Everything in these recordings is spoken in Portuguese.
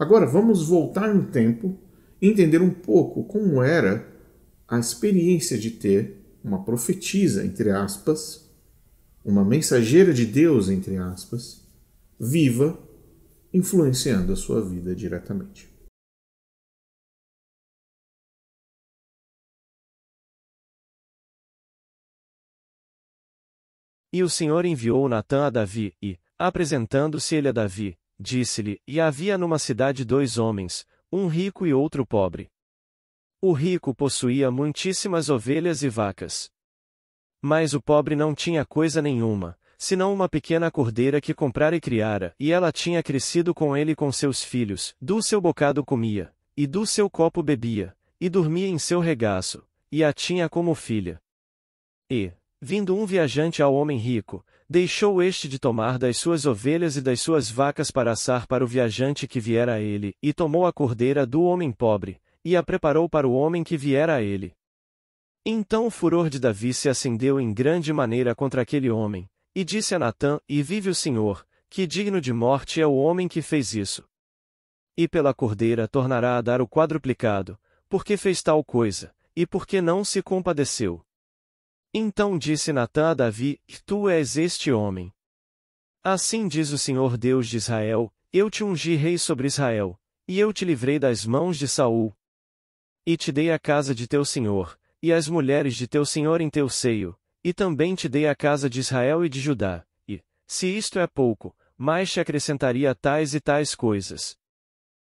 Agora vamos voltar no tempo e entender um pouco como era a experiência de ter uma profetisa, entre aspas, uma mensageira de Deus, entre aspas, viva, influenciando a sua vida diretamente. E o Senhor enviou Natã a Davi, e, apresentando-se ele a Davi, disse-lhe, e havia numa cidade dois homens, um rico e outro pobre. O rico possuía muitíssimas ovelhas e vacas. Mas o pobre não tinha coisa nenhuma, senão uma pequena cordeira que comprara e criara, e ela tinha crescido com ele e com seus filhos, do seu bocado comia, e do seu copo bebia, e dormia em seu regaço, e a tinha como filha. E, vindo um viajante ao homem rico, Deixou este de tomar das suas ovelhas e das suas vacas para assar para o viajante que viera a ele, e tomou a cordeira do homem pobre, e a preparou para o homem que viera a ele. Então o furor de Davi se acendeu em grande maneira contra aquele homem, e disse a Natã: E vive o Senhor, que digno de morte é o homem que fez isso. E pela cordeira tornará a dar o quadruplicado, porque fez tal coisa, e porque não se compadeceu. Então disse Natã a Davi: Tu és este homem. Assim diz o Senhor Deus de Israel: Eu te ungi rei sobre Israel, e eu te livrei das mãos de Saul. E te dei a casa de teu senhor, e as mulheres de teu senhor em teu seio, e também te dei a casa de Israel e de Judá, e, se isto é pouco, mais te acrescentaria tais e tais coisas.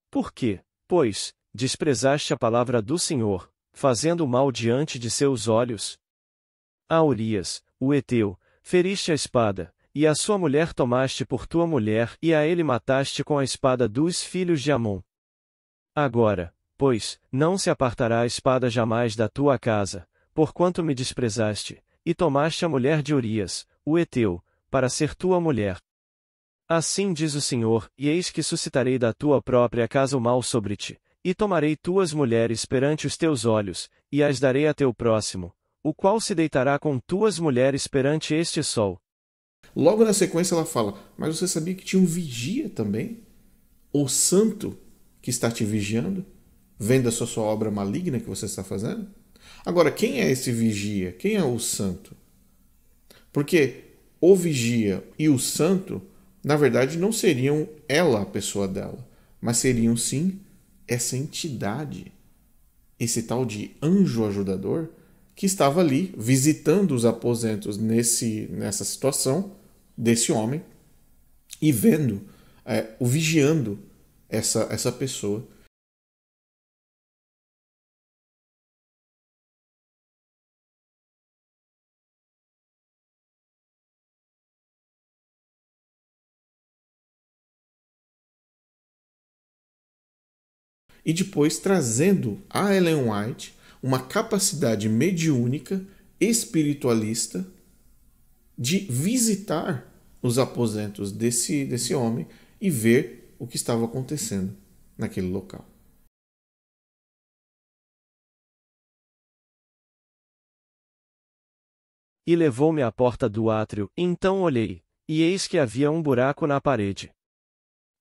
Por quê, pois, desprezaste a palavra do Senhor, fazendo mal diante de seus olhos? a Urias, o Eteu, feriste a espada, e a sua mulher tomaste por tua mulher e a ele mataste com a espada dos filhos de Amon. Agora, pois, não se apartará a espada jamais da tua casa, porquanto me desprezaste, e tomaste a mulher de Urias, o Eteu, para ser tua mulher. Assim diz o Senhor, e eis que suscitarei da tua própria casa o mal sobre ti, e tomarei tuas mulheres perante os teus olhos, e as darei a teu próximo, o qual se deitará com tuas mulheres perante este sol. Logo na sequência ela fala: Mas você sabia que tinha um vigia também? O santo que está te vigiando, vendo a sua, sua obra maligna que você está fazendo? Agora, quem é esse vigia? Quem é o santo? Porque o vigia e o santo, na verdade, não seriam ela a pessoa dela, mas seriam sim essa entidade, esse tal de anjo ajudador que estava ali visitando os aposentos nesse, nessa situação desse homem e vendo, é, o vigiando essa, essa pessoa. E depois trazendo a Ellen White uma capacidade mediúnica, espiritualista, de visitar os aposentos desse, desse homem e ver o que estava acontecendo naquele local. E levou-me à porta do átrio, então olhei, e eis que havia um buraco na parede.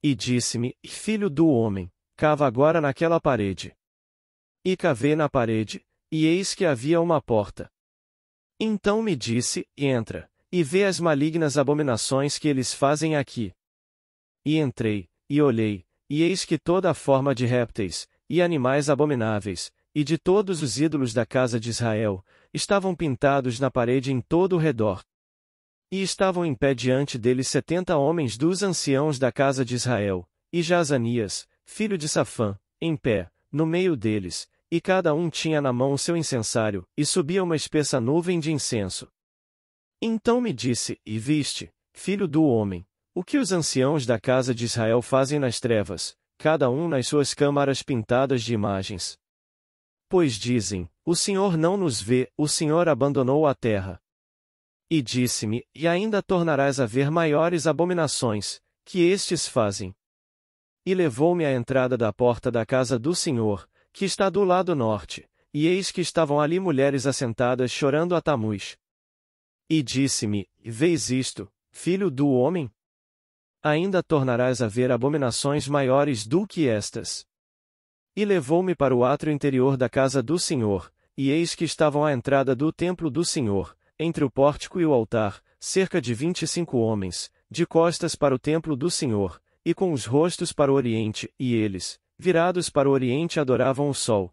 E disse-me, filho do homem, cava agora naquela parede. E cavei na parede, e eis que havia uma porta. Então me disse: Entra, e vê as malignas abominações que eles fazem aqui. E entrei, e olhei, e eis que toda a forma de répteis, e animais abomináveis, e de todos os ídolos da casa de Israel, estavam pintados na parede em todo o redor. E estavam em pé diante deles setenta homens dos anciãos da casa de Israel, e Jazanias, filho de Safã, em pé, no meio deles, e cada um tinha na mão o seu incensário, e subia uma espessa nuvem de incenso. Então me disse, e viste, filho do homem, o que os anciãos da casa de Israel fazem nas trevas, cada um nas suas câmaras pintadas de imagens. Pois dizem, o Senhor não nos vê, o Senhor abandonou a terra. E disse-me, e ainda tornarás a ver maiores abominações, que estes fazem. E levou-me à entrada da porta da casa do Senhor, que está do lado norte, e eis que estavam ali mulheres assentadas chorando a Tamuz. E disse-me: Vês isto, filho do homem? Ainda tornarás a ver abominações maiores do que estas. E levou-me para o átrio interior da casa do Senhor, e eis que estavam à entrada do templo do Senhor, entre o pórtico e o altar, cerca de vinte e cinco homens, de costas para o templo do Senhor, e com os rostos para o oriente, e eles, virados para o oriente adoravam o sol.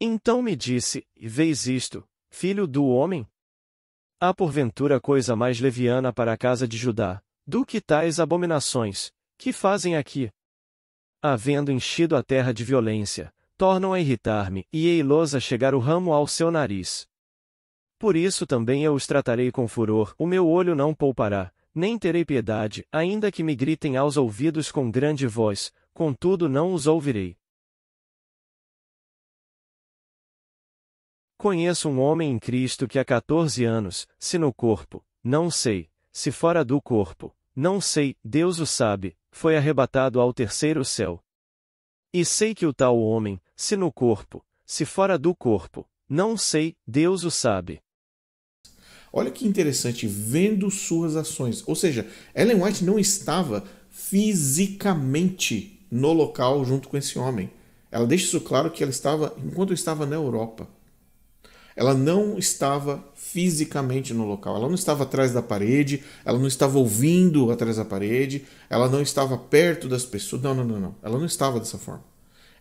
Então me disse, vês isto, filho do homem? Há porventura coisa mais leviana para a casa de Judá, do que tais abominações, que fazem aqui? Havendo enchido a terra de violência, tornam a irritar-me e ei-los a chegar o ramo ao seu nariz. Por isso também eu os tratarei com furor, o meu olho não poupará, nem terei piedade, ainda que me gritem aos ouvidos com grande voz, contudo não os ouvirei. Conheço um homem em Cristo que há 14 anos, se no corpo, não sei, se fora do corpo, não sei, Deus o sabe, foi arrebatado ao terceiro céu. E sei que o tal homem, se no corpo, se fora do corpo, não sei, Deus o sabe. Olha que interessante, vendo suas ações. Ou seja, Ellen White não estava fisicamente no local junto com esse homem. Ela deixa isso claro que ela estava, enquanto estava na Europa. Ela não estava fisicamente no local, ela não estava atrás da parede, ela não estava ouvindo atrás da parede, ela não estava perto das pessoas. Não, não, não, não. Ela não estava dessa forma.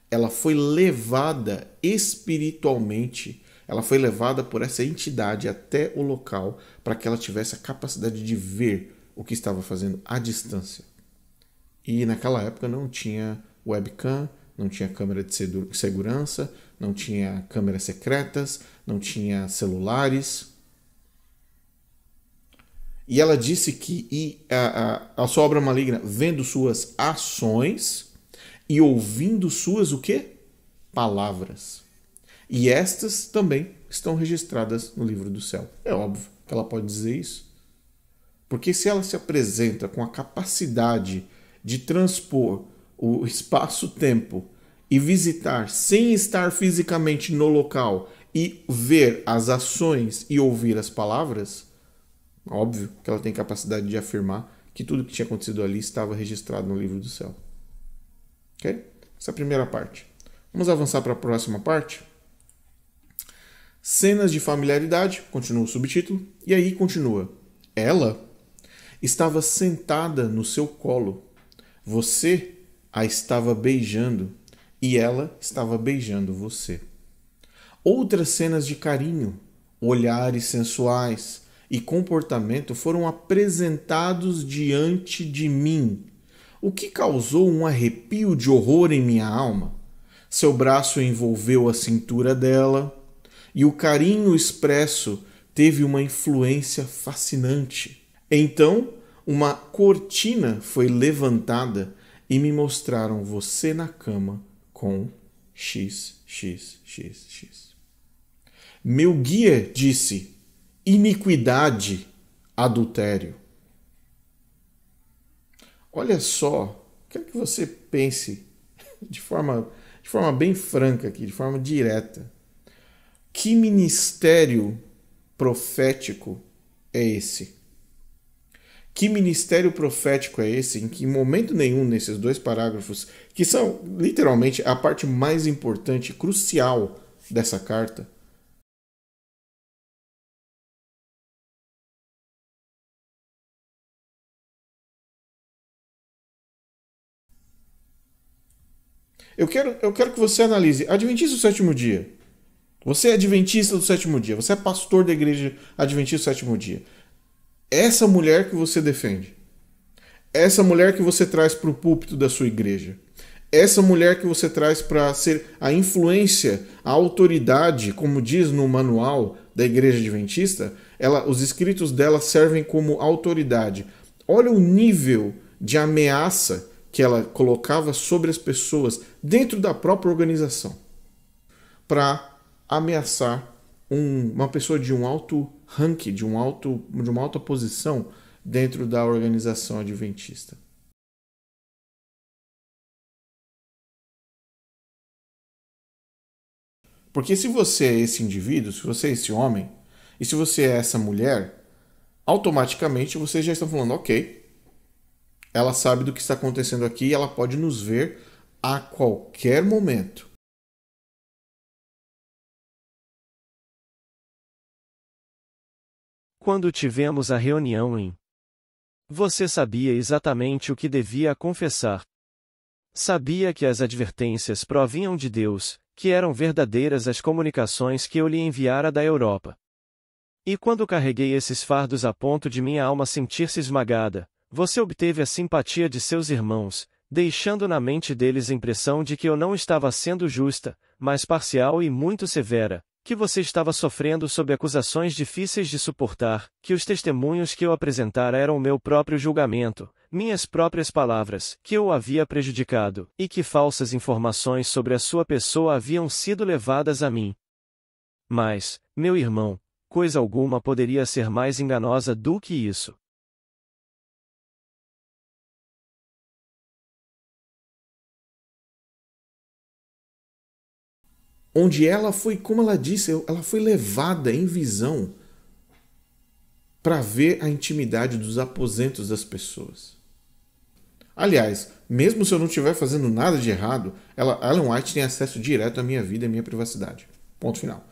Ela foi levada espiritualmente, ela foi levada por essa entidade até o local para que ela tivesse a capacidade de ver o que estava fazendo à distância. E naquela época não tinha webcam, não tinha câmera de segurança, não tinha câmeras secretas, não tinha celulares. E ela disse que e, a, a, a sua obra maligna, vendo suas ações e ouvindo suas o quê? Palavras. E estas também estão registradas no livro do céu. É óbvio que ela pode dizer isso. Porque se ela se apresenta com a capacidade de transpor o espaço-tempo e visitar sem estar fisicamente no local e ver as ações e ouvir as palavras, óbvio que ela tem capacidade de afirmar que tudo que tinha acontecido ali estava registrado no livro do céu. Ok? Essa é a primeira parte. Vamos avançar para a próxima parte? Cenas de familiaridade, continua o subtítulo, e aí continua. Ela estava sentada no seu colo você a estava beijando e ela estava beijando você. Outras cenas de carinho, olhares sensuais e comportamento foram apresentados diante de mim, o que causou um arrepio de horror em minha alma. Seu braço envolveu a cintura dela e o carinho expresso teve uma influência fascinante. Então, uma cortina foi levantada e me mostraram você na cama com x, x, x, x. Meu guia disse: iniquidade, adultério. Olha só, quero que você pense de forma, de forma bem franca aqui, de forma direta. Que ministério profético é esse? Que ministério profético é esse? Em que momento nenhum nesses dois parágrafos, que são literalmente a parte mais importante, crucial dessa carta, Eu quero, eu quero que você analise. Adventista do sétimo dia. Você é adventista do sétimo dia. Você é pastor da igreja adventista do sétimo dia essa mulher que você defende, essa mulher que você traz para o púlpito da sua igreja, essa mulher que você traz para ser a influência, a autoridade, como diz no manual da igreja adventista, ela, os escritos dela servem como autoridade. Olha o nível de ameaça que ela colocava sobre as pessoas dentro da própria organização para ameaçar um, uma pessoa de um alto ranking, de, um alto, de uma alta posição dentro da organização adventista. Porque se você é esse indivíduo, se você é esse homem, e se você é essa mulher, automaticamente vocês já estão falando, ok, ela sabe do que está acontecendo aqui e ela pode nos ver a qualquer momento. quando tivemos a reunião em. Você sabia exatamente o que devia confessar. Sabia que as advertências provinham de Deus, que eram verdadeiras as comunicações que eu lhe enviara da Europa. E quando carreguei esses fardos a ponto de minha alma sentir-se esmagada, você obteve a simpatia de seus irmãos, deixando na mente deles a impressão de que eu não estava sendo justa, mas parcial e muito severa, que você estava sofrendo sob acusações difíceis de suportar, que os testemunhos que eu apresentara eram meu próprio julgamento, minhas próprias palavras, que eu havia prejudicado, e que falsas informações sobre a sua pessoa haviam sido levadas a mim. Mas, meu irmão, coisa alguma poderia ser mais enganosa do que isso. onde ela foi, como ela disse, ela foi levada em visão para ver a intimidade dos aposentos das pessoas. Aliás, mesmo se eu não estiver fazendo nada de errado, ela, Ellen White tem acesso direto à minha vida e à minha privacidade. Ponto final.